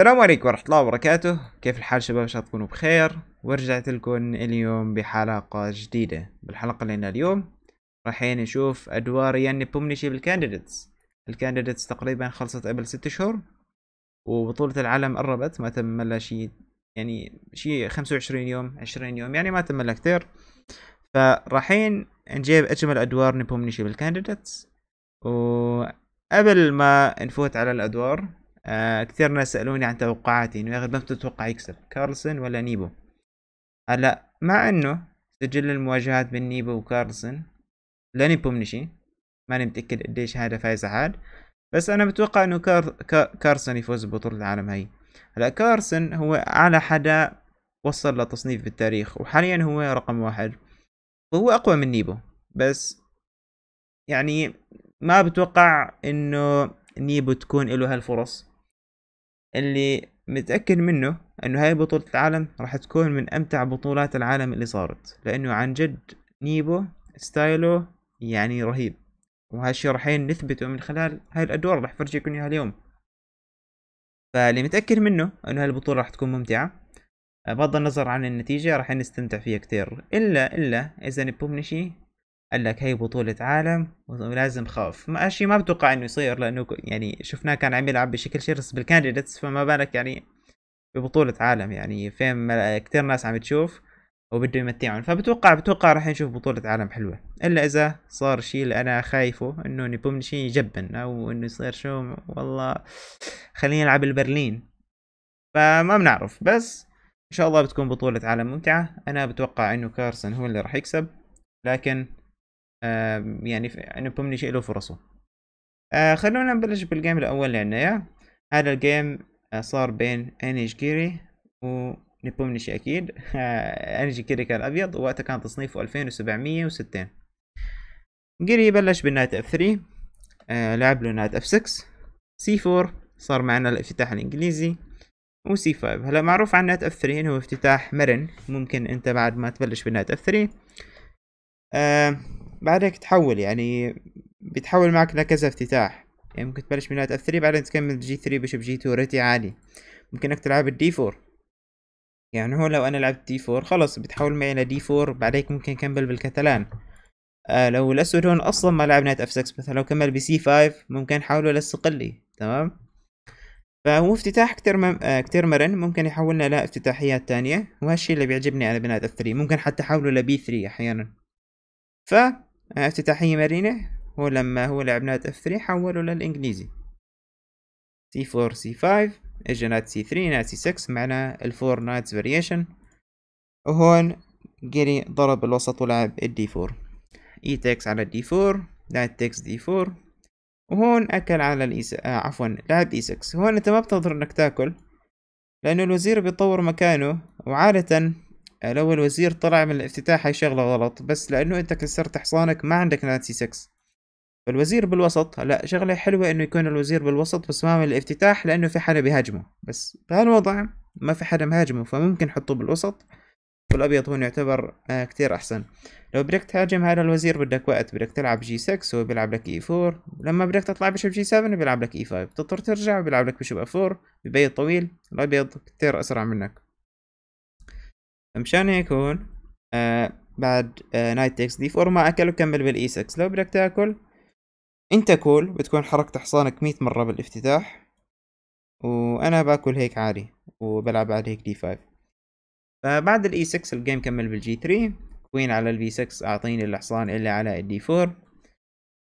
السلام عليكم ورحمة الله وبركاته كيف الحال شباب ان شاء الله تكونوا بخير ورجعت لكم اليوم بحلقة جديدة بالحلقة لنا اليوم رايحين نشوف ادوار ياني بومنيشي بالكانديدتس الكانديدتس تقريبا خلصت قبل ست شهور وبطولة العالم قربت ما تم لها شي يعني شي خمسة وعشرين يوم عشرين يوم يعني ما تم لها كتير فرايحين نجيب اجمل ادوار نبومنيشي و قبل ما نفوت على الادوار آه كثير ناس سألوني عن توقعاتي انه يا اخي من تتوقع يكسب كارلسون ولا نيبو هلا مع انه سجل المواجهات بين نيبو وكارلسون لنيبو منشي ماني متأكد قديش هذا فايز حال بس انا بتوقع انه كار... كارلسن يفوز ببطولة العالم هاي هلا كارلسن هو اعلى حدا وصل لتصنيف بالتاريخ وحاليا هو رقم واحد وهو اقوى من نيبو بس يعني ما بتوقع انه نيبو تكون له هالفرص اللي متأكد منه انه هاي بطولة العالم راح تكون من امتع بطولات العالم اللي صارت لانه عن جد نيبو ستايله يعني رهيب وهالشي راح نثبته من خلال هاي الادوار راح فرجيكم اياها اليوم فاللي متأكد منه انه هاي البطولة راح تكون ممتعة بغض النظر عن النتيجة راح نستمتع فيها كتير إلا إلا إذا نبومنشي قال لك هي بطولة عالم ولازم خاف ما شيء ما بتوقع انه يصير لانه يعني شفناه كان عم يلعب بشكل شرس بالكانديدتس فما بالك يعني ببطولة عالم يعني فين كثير ناس عم تشوف وبده يمتعهم فبتوقع بتوقع راح نشوف بطولة عالم حلوة الا اذا صار شيء اللي انا خايفه انه شيء يجبن او انه يصير شو والله خليني العب البرلين فما بنعرف بس ان شاء الله بتكون بطولة عالم ممتعة انا بتوقع انه كارسن هو اللي راح يكسب لكن يعني نبوم يعني شيء له فرصه آه خلونا نبلش بالجيم الاول يا هذا الجيم آه، صار بين انيش جيري و نبومنشي اكيد انيش جيري كان ابيض وقتها كان تصنيفه 2760 جيري بلش بالنايت اف 3 آه لعب له نايت اف 6 سي 4 صار معنا الافتتاح الانجليزي و سي 5 هلا معروف عن نايت اف 3 انه افتتاح مرن ممكن انت بعد ما تبلش بالنايت اف 3 آه بعد هيك تحول يعني بيتحول معك لكذا افتتاح يعني ممكن تبلش من ناحيه اف F3 بعدين تكمل جي 3 بشب جي 2 ريتي عالي ممكنك تلعب الدي 4 يعني هو لو انا لعبت دي 4 خلص بتحول معي لدي 4 بعديك ممكن اكمل بالكتلان آه لو الاسود هون اصلا ما لعب نايت اف 6 مثلا لو كمل بسي 5 ممكن حاوله للصقلي تمام فهو افتتاح كتير, مم... آه كتير مرن ممكن يحولنا لافتتاحيات تانية وهالشي اللي بيعجبني انا بنايت اف 3 ممكن حتى حاوله لبي 3 احيانا ف افتتاحية مرينة هو لما هو لعب اف 3 حوله للإنجليزي سي 4 سي 5 اجا نايت سي 3 نايت سي 6 معنا الفور نايت فاريشن وهون جيري ضرب الوسط ولعب الدي 4 اي تكس على الدي 4 نايت تكس دي 4 وهون اكل على الإيس... E آه عفوا لعب اي 6 هون انت ما بتقدر انك تاكل لانه الوزير بيطور مكانه وعادة لو الوزير طلع من الافتتاح هي شغلة غلط بس لأنه أنت كسرت حصانك ما عندك نانسي 6 فالوزير بالوسط هلا شغلة حلوة إنه يكون الوزير بالوسط بس ما من الافتتاح لأنه في حدا بيهاجمه بس بهالوضع ما في حدا مهاجمه فممكن حطه بالوسط والأبيض هون يعتبر آه كتير أحسن لو بدك تهاجم هذا الوزير بدك وقت بدك تلعب جي 6 هو بيلعب لك اي e 4 لما بدك تطلع بشب جي 7 بيلعب لك اي e 5 بتضطر ترجع بيلعب لك بشب اف 4 ببيت طويل الأبيض كتير أسرع منك فمشان هيك هون آه بعد آه نايت دي فور ما اكل وكمل بالاي 6 لو بدك تاكل انت كول بتكون حركت حصانك مية مرة بالافتتاح وانا باكل هيك عادي وبلعب بعد هيك دي 5 فبعد الاي 6 الجيم كمل بالجي 3 كوين على البي 6 اعطيني الحصان اللي على الدي 4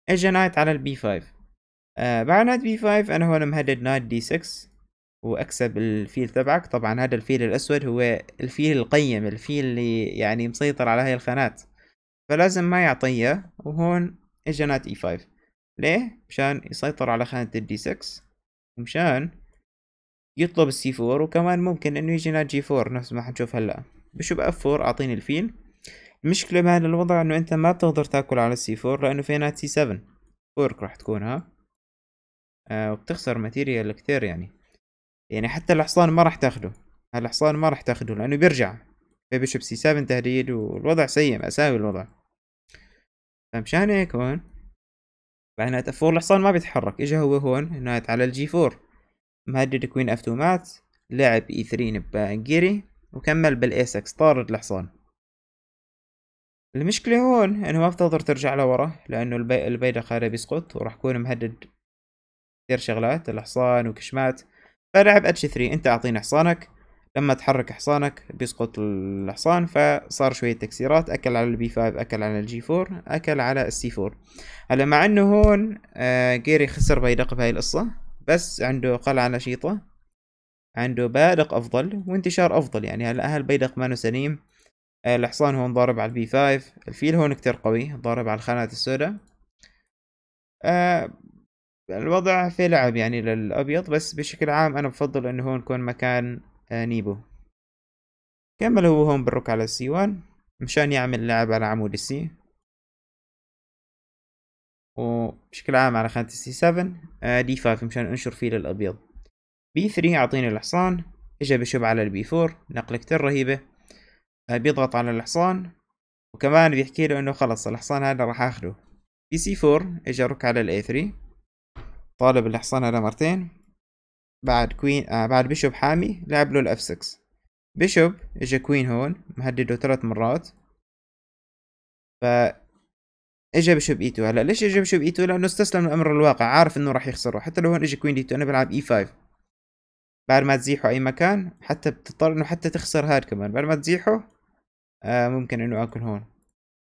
اجا نايت على البي 5 آه بعد نايت بي 5 انا هون مهدد نايت دي 6 واكسب الفيل تبعك طبعا هذا الفيل الاسود هو الفيل القيم الفيل اللي يعني مسيطر على هاي الخانات فلازم ما يعطيه وهون اجانات اي e 5 ليه مشان يسيطر على خانة الدي 6 ومشان يطلب السي 4 وكمان ممكن انه يجي نات جي 4 نفس ما حنشوف هلا بشوف اف 4 اعطيني الفيل المشكلة بهذا الوضع انه انت ما بتقدر تاكل على السي 4 لانه في نات سي 7 فورك راح تكون ها آه وبتخسر ماتيريال كتير يعني يعني حتى الحصان ما راح تاخده الحصان ما راح تاخده لانه بيرجع بيبي شيبسي 7 تهديد والوضع سيء مأساوي الوضع فمشان طيب هيك هون بعد فور اف 4 الحصان ما بيتحرك اجا هو هون نايت على الجي 4 مهدد كوين اف 2 مات لعب اي e 3 بانجيري وكمل بالايس اكس طارد الحصان المشكلة هون انه ما بتقدر ترجع لورا لانه البي... البيدق هذا بيسقط وراح يكون مهدد كتير شغلات الحصان وكشمات فلعب اتش 3 انت اعطيني حصانك لما تحرك حصانك بيسقط الحصان فصار شوية تكسيرات أكل على البي 5 أكل على الجي 4 أكل على السي 4 هلا مع أنه هون آه جيري خسر بيدق بهاي القصة بس عنده قلعة نشيطة عنده بادق أفضل وانتشار أفضل يعني هلا أهل بيدق مانو سليم آه الحصان هون ضارب على البي 5 الفيل هون كتير قوي ضارب على الخانات السوداء آه يعني الوضع في لعب يعني للأبيض بس بشكل عام أنا بفضل إنه هو يكون مكان آه، نيبو كمل هو هون بالروك على السي 1 مشان يعمل لعب على عمود السي وبشكل عام على خانة السي 7 آه، دي 5 مشان انشر فيه للأبيض بي 3 أعطيني الحصان اجا بشب على البي 4 نقلة كتير رهيبة آه، بيضغط على الحصان وكمان بيحكي له انه خلص الحصان هذا راح اخده بي سي 4 اجا رك على الاي 3 طالب الحصان على مرتين بعد كوين آه بعد بيشوب حامي لعب له الاف 6 بيشوب اجا كوين هون مهدده ثلاث مرات ف اجا بيشوب اي 2 هلا ليش اجا بيشوب اي 2 لانه استسلم لامر الواقع عارف انه راح يخسره حتى لو هون اجا كوين دي 2 انا بلعب اي 5 بعد ما تزيحه اي مكان حتى بتضطر انه حتى تخسر هاد كمان بعد ما تزيحه آه ممكن انه اكل هون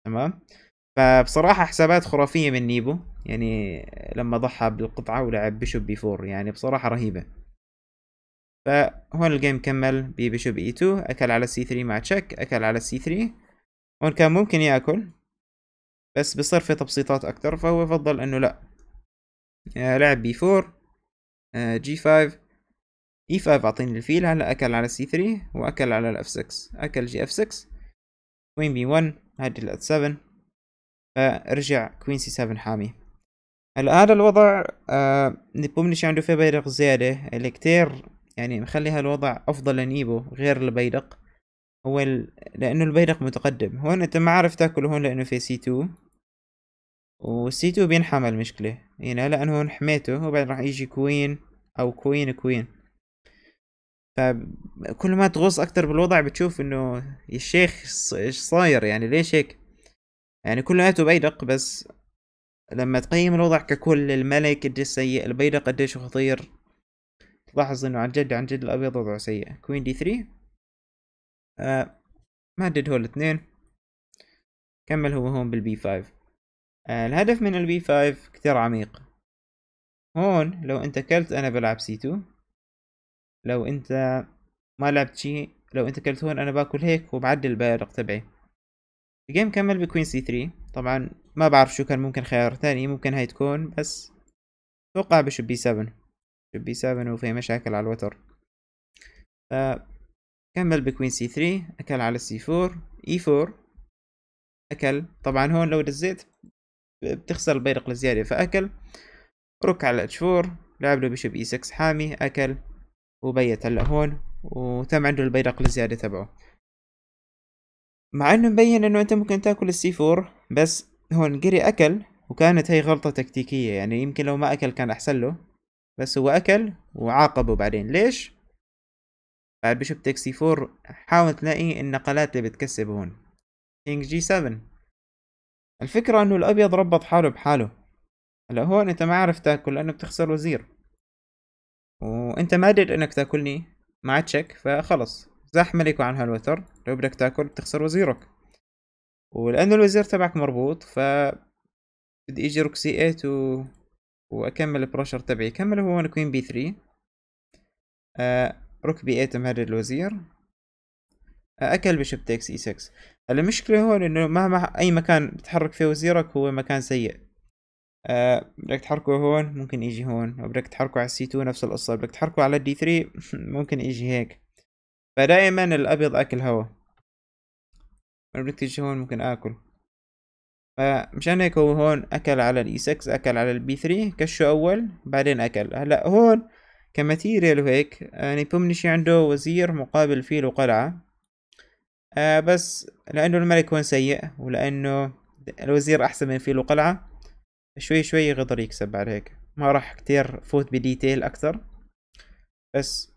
تمام فبصراحة حسابات خرافية من نيبو يعني لما ضحى بالقطعة ولعب بيشوب بي فور يعني بصراحة رهيبة فهون الجيم كمل ببيشوب اي 2 اكل على سي 3 مع تشيك اكل على سي 3 هون كان ممكن ياكل بس بصير في تبسيطات اكتر فهو فضل انه لا آه، لعب بي 4 آه، جي 5 اي 5 اعطيني الفيل هلا اكل على سي 3 واكل على الاف 6 اكل جي اف 6 وين بي 1 هاجي الات 7 فرجع كوين سي 7 حامي هلا هذا الوضع آه بومنيش عنده في بيدق زيادة اللي كتير يعني مخلي هالوضع أفضل لنيبو غير البيدق هو ال... لأنه البيدق متقدم هون أنت ما عارف تاكله هون لأنه في سي 2 وسي 2 بينحمى المشكلة هنا لأنه هون حميته وبعدين راح يجي كوين أو كوين كوين فكل ما تغوص أكتر بالوضع بتشوف إنه الشيخ صاير يعني ليش هيك يعني كلياته بيدق بس لما تقيم الوضع ككل الملك ايش سيء البيدق ايش خطير تلاحظ انه عن جد عن جد الابيض وضعه سيء كوين دي ثري آه مهدد هو الاثنين كمل هو هون بالبي فايف آه الهدف من البي فايف كتير عميق هون لو انت كلت انا بلعب سي تو لو انت ما لعبت شي لو انت كلت هون انا باكل هيك وبعدل البيدق تبعي الجيم كمل بكوين سي 3 طبعا ما بعرف شو كان ممكن خيار ثاني ممكن هاي تكون بس توقع بشب بي 7 شب بي 7 وفي مشاكل على الوتر ف كمل بكوين سي 3 اكل على سي 4 اي 4 اكل طبعا هون لو دزيت بتخسر البيرق الزيادة فاكل روك على اتش 4 لعب له بشب بي e 6 حامي اكل وبيت هلا هون وتم عنده البيرق الزيادة تبعه مع انه مبين انه انت ممكن تاكل السي فور بس هو جري اكل وكانت هي غلطة تكتيكية يعني يمكن لو ما اكل كان احسن له بس هو اكل وعاقبه بعدين ليش؟ بعد بيشوب تك سي فور حاول تلاقي النقلات اللي بتكسب هون كينج جي 7 الفكرة انه الابيض ربط حاله بحاله هلا هون انت ما عارف تاكل لانه بتخسر وزير وانت ما قدرت انك تاكلني مع تشيك فخلص زحمة ليكو عنها الوتر لو بدك تاكل بتخسر وزيرك ولأنه الوزير تبعك مربوط ف بدي اجي روك سي 8 و... واكمل البرشر تبعي كمل هو هون كوين بي 3 آه روك بي 8 مهدد الوزير آه اكل بشب تيكس اي 6 هلا المشكلة هون انه مهما اي مكان بتحرك فيه وزيرك هو مكان سيء آه بدك تحركه هون ممكن يجي هون وبدك تحركه على السي 2 نفس القصة بدك تحركه على الدي 3 ممكن يجي هيك فدائما الأبيض أكل هوا أنا بدك تيجي هون ممكن آكل فمشان هيك هو هون أكل على الإي 6 e أكل على البي 3 كشو أول بعدين أكل هلأ هون كماتيريال وهيك يعني بومنشي عنده وزير مقابل فيل وقلعة آه بس لأنه الملك هون سيء ولأنه الوزير أحسن من فيل وقلعة شوي شوي يقدر يكسب بعد هيك ما راح كتير فوت بديتيل أكثر بس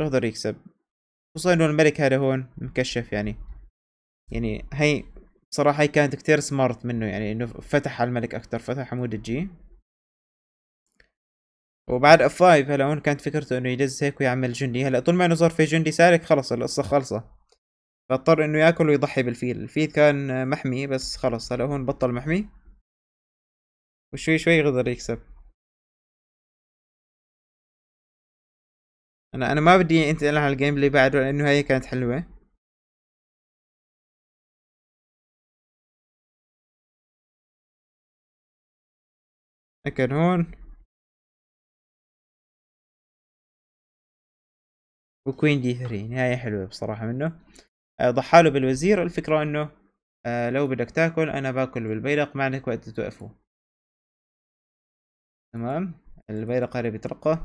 يقدر يكسب خصوصا انه الملك هذا هون مكشف يعني يعني هي صراحة هي كانت كتير سمارت منه يعني انه فتح على الملك اكتر فتح عمود الجي وبعد اف 5 هلا هون كانت فكرته انه يدز هيك ويعمل جندي هلا طول ما انه صار في جندي سالك خلص القصة خلصة فاضطر انه ياكل ويضحي بالفيل الفيل كان محمي بس خلص هلا هون بطل محمي وشوي شوي قدر يكسب انا انا ما بدي انتقل على الجيم اللي بعده لانه هي كانت حلوه لكن هون وكوين دي ثري نهاية حلوة بصراحة منه آه، ضحاله بالوزير الفكرة انه آه، لو بدك تاكل انا باكل بالبيرق ما عندك وقت توقفه تمام البيرق هذا بيترقى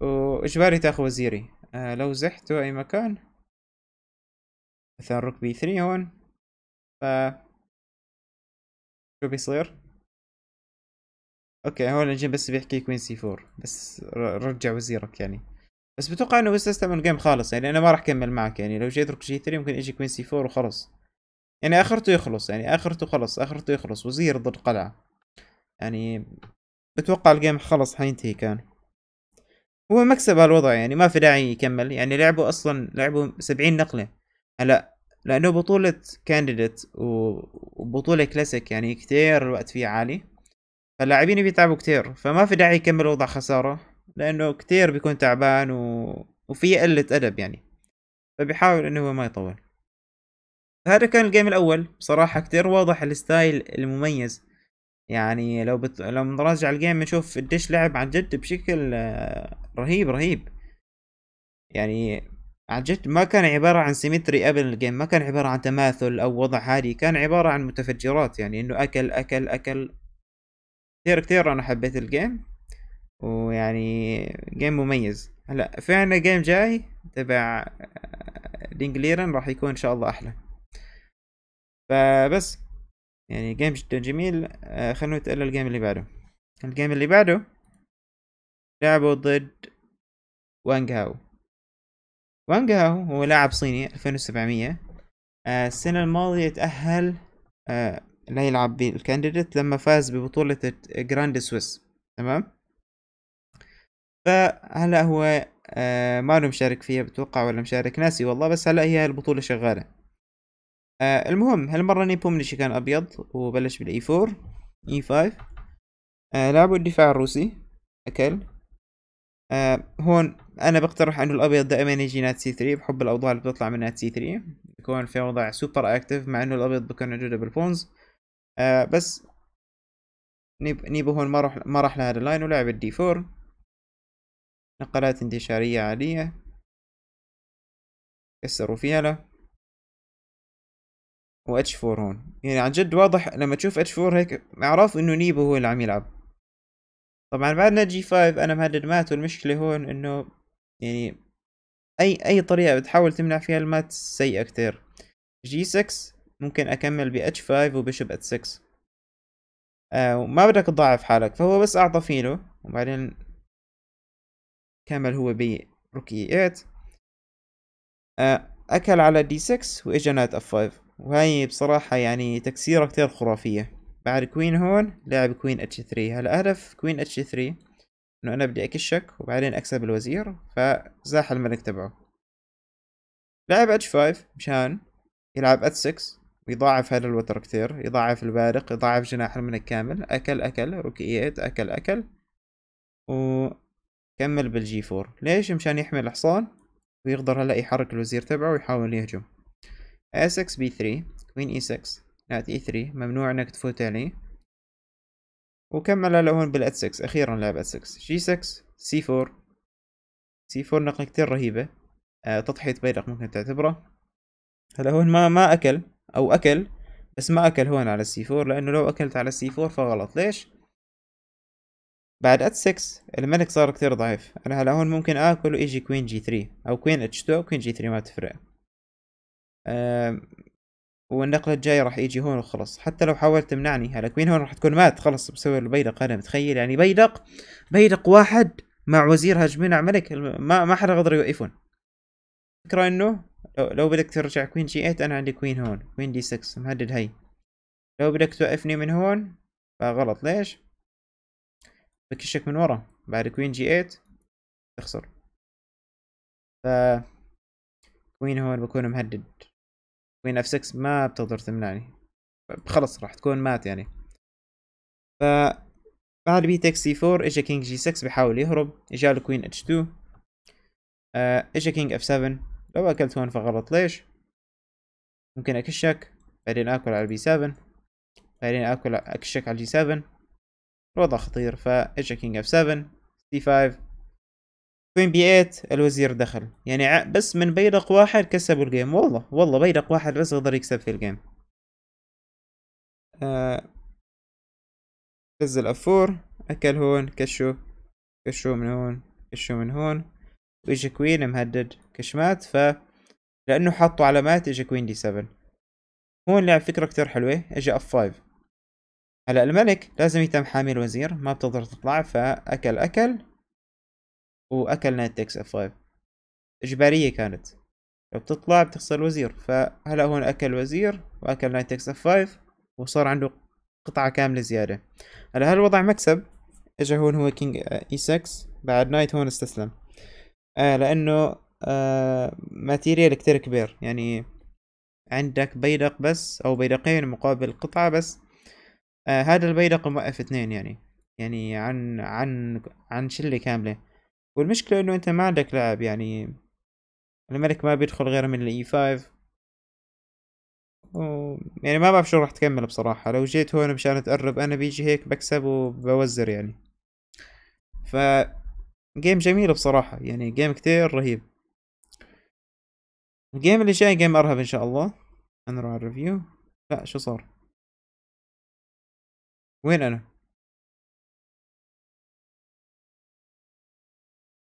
وإجباري تاخذ وزيري آه لو زحتوا أي مكان مثلا روك بي ثري هون ف شو بيصير اوكي هون الجيم بس بيحكي كوين سي فور بس رجع وزيرك يعني بس بتوقع انه بس بستسلم الجيم خالص يعني انا ما راح اكمل معك يعني لو جيت روك جي 3 ممكن اجي كوين سي 4 وخلص يعني اخرته يخلص يعني اخرته خلص اخرته يخلص وزير ضد قلعة يعني بتوقع الجيم خلص حينتهي كان هو مكسب هالوضع يعني ما في داعي يكمل يعني لعبوا اصلا لعبوا سبعين نقله هلا لانه بطولة كانديديت وبطولة كلاسيك يعني كتير الوقت فيه عالي فاللاعبين بيتعبوا كتير فما في داعي يكمل وضع خسارة لانه كتير بيكون تعبان و... وفي قلة ادب يعني فبيحاول انه هو ما يطول هذا كان الجيم الاول بصراحة كتير واضح الستايل المميز يعني لو بت... لو بنراجع الجيم بنشوف قديش لعب عن جد بشكل آه، رهيب رهيب يعني عن جد ما كان عبارة عن سيمتري قبل الجيم ما كان عبارة عن تماثل أو وضع عادي كان عبارة عن متفجرات يعني إنه أكل أكل أكل كثير كثير أنا حبيت الجيم ويعني جيم مميز هلا في عنا جيم جاي تبع آه، دينجليرن راح يكون إن شاء الله أحلى فبس يعني جيم جدا جميل آه، خلونا نتقل الجيم اللي بعده الجيم اللي بعده لعبوا ضد وانغ هاو وانغ هاو هو لاعب صيني 2700 آه، السنة الماضية تأهل آه، لا يلعب بالكانديديت لما فاز ببطولة جراند سويس تمام فهلا هو ما له مشارك فيها بتوقع ولا مشارك ناسي والله بس هلا هي البطولة شغالة آه المهم هالمرة نيبو نيبومنشي كان أبيض وبلش بالإي فور إي فايف آه لعبوا الدفاع الروسي أكل آه هون أنا بقترح إنه الأبيض دائما يجي نات سي ثري بحب الأوضاع اللي بتطلع من نات سي ثري بكون في وضع سوبر أكتف مع إنه الأبيض بكون عنده دبل بونز آه بس نيب نيبو هون ما راح ما راح لهذا اللاين ولعب الدي فور نقلات انتشارية عادية كسروا فيها له واتش 4 هون يعني عن جد واضح لما تشوف اتش 4 هيك معروف انه نيبو هو اللي عم يلعب طبعا بعدنا جي 5 انا مهدد مات والمشكله هون انه يعني اي اي طريقه بتحاول تمنع فيها المات سيئه كتير جي 6 ممكن اكمل ب اتش 5 وبشب ات 6 آه وما بدك تضعف حالك فهو بس اعطى فيلو وبعدين كمل هو بروكي 8 آه اكل على دي 6 واجا نايت اف 5 وهاي بصراحة يعني تكسيرة كتير خرافية بعد كوين هون لعب كوين اتش 3 هلا هدف كوين اتش 3 انه انا بدي اكشك وبعدين اكسب الوزير فزاح الملك تبعه لعب اتش 5 مشان يلعب اتش 6 ويضاعف هذا الوتر كتير يضاعف البارق يضاعف جناح الملك كامل اكل اكل روكي 8 اكل اكل وكمل بالجي 4 ليش مشان يحمي الحصان ويقدر هلا يحرك الوزير تبعه ويحاول يهجم a6 b3 كوين اي 6 نات اي 3 ممنوع انك تفوت عليه وكمل هون بالات 6 اخيرا لعب ات 6 جي 6 سي 4 سي 4 نقلتين رهيبة آه تضحية بيدق ممكن تعتبره هلا هون ما ما اكل او اكل بس ما اكل هون على السي 4 لانه لو اكلت على السي 4 فغلط ليش بعد ات 6 الملك صار كثير ضعيف انا هلا هون ممكن اكل ويجي كوين جي 3 او كوين اتش 2 او كوين جي 3 ما تفرق والنقل الجاي راح يجي هون وخلص حتى لو حاولت تمنعني هالكوين هون راح تكون مات خلص بسبب البيدق انا متخيل يعني بيدق بيدق واحد مع وزير هاجمين على ملك ما ما حدا قدر يوقفون فكرة انه لو بدك ترجع كوين جي 8 انا عندي كوين هون كوين دي 6 مهدد هي لو بدك توقفني من هون فغلط ليش بكشك من ورا بعد كوين جي 8 تخسر ف كوين هون بكون مهدد كوين اف 6 ما بتقدر تمنعني خلص راح تكون مات يعني ف بعد بي تك سي 4 اجا كينج جي 6 بحاول يهرب اجا له كوين اتش 2 اجا كينج اف 7 لو اكلت هون فغلط ليش ممكن اكشك بعدين اكل على البي 7 بعدين اكل اكشك على الجي 7 الوضع خطير فاجا كينج اف 7 سي 5 كوين بي 8 الوزير دخل يعني بس من بيدق واحد كسبوا الجيم والله والله بيدق واحد بس قدر يكسب في الجيم آه. نزل افور اكل هون كشو كشو من هون كشو من هون واجي كوين مهدد كشمات ف لانه حطوا علامات اجى كوين دي 7 هون لعب فكره كتير حلوه اجى اف 5 هلا الملك لازم يتم حامي الوزير ما بتقدر تطلع فاكل اكل واكل نايت تكس اف 5 اجباريه كانت لو بتطلع بتخسر وزير فهلا هون اكل وزير واكل نايت تكس اف 5 وصار عنده قطعة كاملة زيادة هلا هالوضع مكسب اجا هون هو كينج اي 6 بعد نايت هون استسلم آه لانه آه ماتيريال كتير كبير يعني عندك بيدق بس او بيدقين مقابل قطعة بس آه هذا البيدق موقف اثنين يعني يعني عن عن عن شلة كاملة والمشكلة انه انت ما عندك لاعب يعني الملك ما بيدخل غير من الاي 5 e و... يعني ما بعرف شو راح تكمل بصراحة لو جيت هون مشان اتقرب انا بيجي هيك بكسب وبوزر يعني ف جيم جميل بصراحة يعني جيم كتير رهيب الجيم اللي جاي جيم ارهب ان شاء الله نروح راح الريفيو لا شو صار وين انا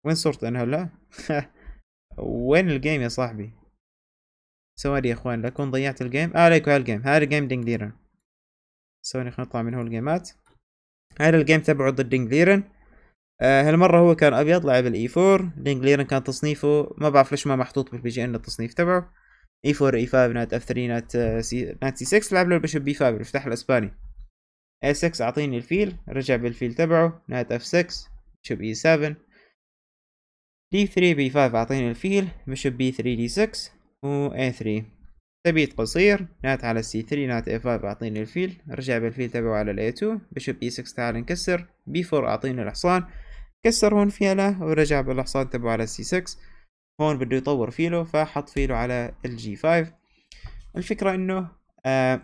وين صرت انا هلا وين الجيم يا صاحبي سوري يا اخوان لكون ضيعت الجيم اه ليكو هالجيم هذا الجيم دينج ديرن سوري خلينا نطلع من هول الجيمات هذا الجيم تبعه ضد دينج ديرن آه هالمرة هو كان ابيض لعب الاي 4 دينج ديرن كان تصنيفه ما بعرف ليش ما محطوط بالبي جي ان التصنيف تبعه اي 4 اي 5 نات اف 3 نات سي نات سي 6 لعب له البشب بي 5 افتح الاسباني اي 6 اعطيني الفيل رجع بالفيل تبعه نات اف 6 بشب اي 7 دي 3 بي 5 عطيني الفيل بشب بي 3 دي 6 و اي 3 تبيت قصير نات على السي 3 نات اي 5 اعطيني الفيل رجع بالفيل تبعه على الاي 2 بشب اي 6 تعال نكسر بي 4 اعطيني الحصان كسر هون فيله ورجع بالحصان تبعه على سي 6 هون بده يطور فيله فحط فيله على الجي 5 الفكرة انه آه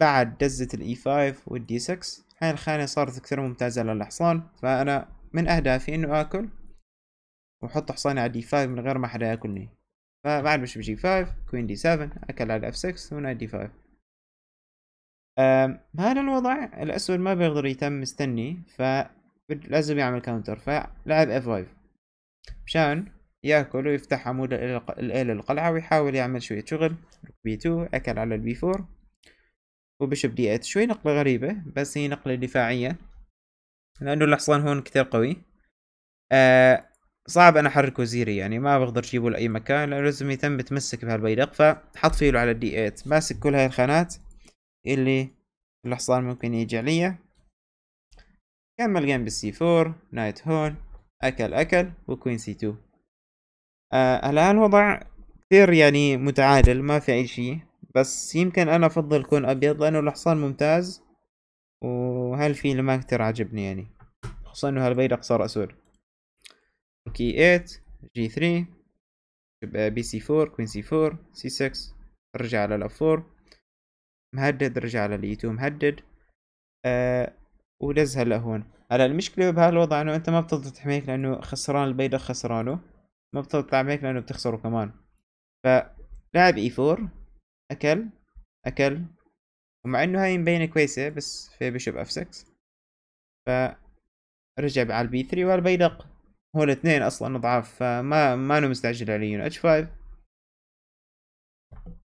بعد دزة الاي 5 والدي 6 هاي الخانة صارت كثير ممتازة للحصان فانا من اهدافي انه اكل وحط حصاني على دي 5 من غير ما حدا ياكلني فبعد مش بجي 5 كوين دي 7 اكل على اف 6 هنا دي 5 هذا الوضع الاسود ما بيقدر يتم مستني فلازم يعمل كاونتر فلعب اف 5 مشان ياكل ويفتح عمود الآلة القلعة ويحاول يعمل شوية شغل بي 2 أكل على البي 4 وبشب دي 8 شوي نقلة غريبة بس هي نقلة دفاعية لأنه الحصان هون كتير قوي آه صعب انا احرك وزيري يعني ما بقدر اجيبه لاي مكان لانه لازم يتم تمسك بهالبيدق فحط فيله على الدي 8 ماسك كل هاي الخانات اللي الحصان ممكن يجي عليا كمل جيم بالسي 4 نايت هون اكل اكل وكوين سي 2 آه الان وضع كثير يعني متعادل ما في اي شيء بس يمكن انا افضل كون ابيض لانه الحصان ممتاز وهالفيل ما كتير عجبني يعني خصوصا انه هالبيدق صار اسود كي 8 جي 3 بي سي 4 كوين سي 4 سي 6 رجع على ال 4 مهدد رجع على ال 2 مهدد آه ودزها لهون هلا المشكلة بهالوضع انه انت ما بتضل تحميك لانه خسران البيضة خسرانه ما بتضل تعميك لانه بتخسره كمان فلعب اي 4 اكل اكل ومع انه هاي مبينة كويسة بس في بيشب اف 6 فرجع على البي 3 والبيدق هو الاثنين اصلا ضعاف فما ما انا مستعجل على يونو اتش 5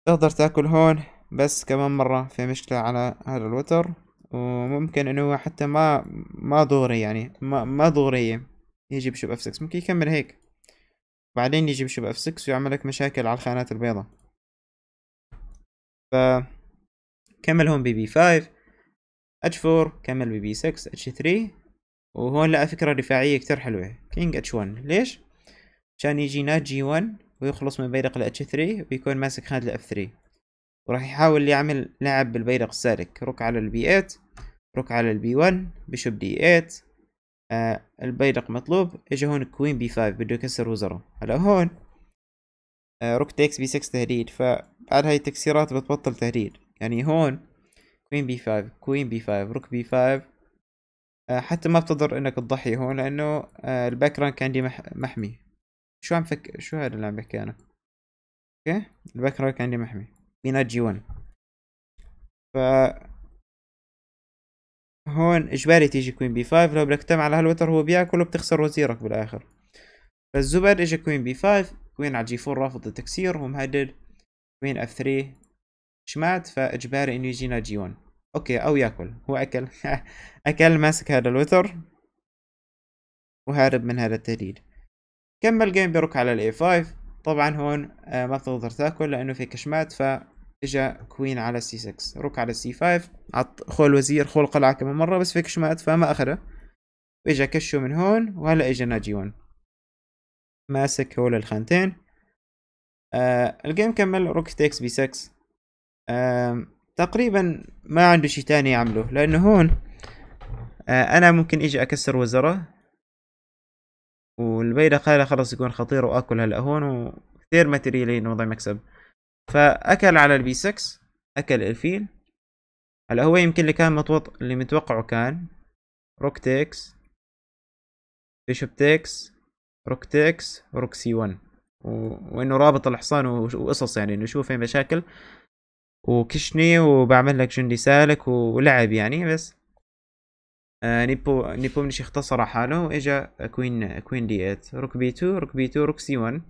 تقدر تاكل هون بس كمان مرة في مشكلة على هذا الوتر وممكن انه حتى ما ما ضروري يعني ما ما ضرورية يجي بشوب اف 6 ممكن يكمل هيك بعدين يجي بشوب اف 6 ويعمل لك مشاكل على الخانات البيضاء ف كمل هون بي بي 5 اتش 4 كمل بي بي 6 اتش 3 وهون لقى فكرة دفاعية كتير حلوة كينج اتش 1 ليش؟ عشان يجي نات جي 1 ويخلص من بيرق الاتش 3 ويكون ماسك خانة الاف 3 وراح يحاول يعمل لعب بالبيرق السالك روك على البي 8 روك على البي 1 بشوب دي 8 آه البيرق مطلوب اجى هون كوين بي 5 بده يكسر وزره هلا هون آه روك تكس بي 6 تهديد فبعد هاي التكسيرات بتبطل تهديد يعني هون كوين بي 5 كوين بي 5 روك بي 5 آه، حتى ما بتضر انك تضحي هون لانه آه، الباك رانك عندي محمي شو عم فك شو هذا اللي عم بحكي انا اوكي الباك رانك عندي محمي بينات جي 1 ف هون اجباري تيجي كوين بي 5 لو بدك تم على هالوتر هو بياكل وبتخسر وزيرك بالاخر فالزبد اجى كوين بي 5 كوين على جي 4 رافض التكسير ومهدد كوين اف 3 شمعت فاجباري انه يجينا جي 1 اوكي او ياكل هو اكل اكل ماسك هذا الوتر وهارب من هذا التهديد كمل جيم بيرك على الاي 5 طبعا هون آه، ما بتقدر تاكل لانه في كشمات ف اجا كوين على سي 6 روك على سي 5 عط خول وزير خول قلعه كمان مره بس في كشمات فما اخذه واجا كشو من هون وهلا اجا ناجي 1 ماسك هول الخانتين آه الجيم كمل روك تيكس بي 6 آه تقريبا ما عنده شي تاني يعمله لانه هون آه، انا ممكن اجي اكسر وزره والبيدق هذا خلص يكون خطير واكل هلا هون وكثير ماتريالين وضع مكسب فاكل على البي 6 اكل الفيل هلا هو يمكن اللي كان متوقع اللي متوقعه كان روك تيكس بيشوب تيكس روك تيكس روك سي 1 و... وانه رابط الحصان وقصص يعني انه يشوف في مشاكل وكشني وبعمل لك جندي سالك ولعب يعني بس آه نيبو نيبو منش اختصر حاله واجا كوين كوين دي 8 روك بي 2 روك بي 2 روك سي 1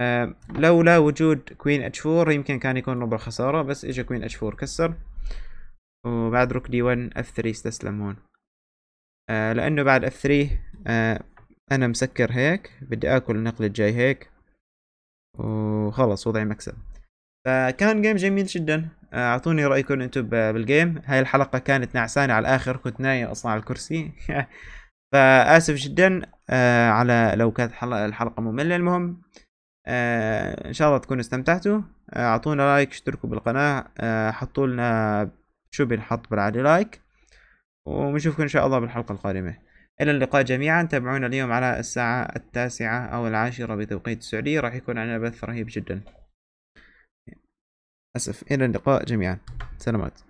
آه لولا وجود كوين اتش 4 يمكن كان يكون ربع خسارة بس اجا كوين اتش 4 كسر وبعد روك دي 1 اف 3 استسلم هون آه لانه بعد اف 3 آه انا مسكر هيك بدي اكل النقل الجاي هيك وخلص وضعي مكسب فكان جيم جميل جدا آه، اعطوني رايكم انتم بالجيم هاي الحلقه كانت نعسانه على الاخر كنت نايم اصلا على الكرسي فاسف جدا آه، على لو كانت الحلقه ممله المهم آه، ان شاء الله تكونوا استمتعتوا اعطونا لايك اشتركوا بالقناه حطوا لنا شو بنحط بالعادي لايك ونشوفكم ان شاء الله بالحلقه القادمه الى اللقاء جميعا تابعونا اليوم على الساعه التاسعه او العاشره بتوقيت السعوديه راح يكون عندنا بث رهيب جدا أسف إلى اللقاء جميعا سلامات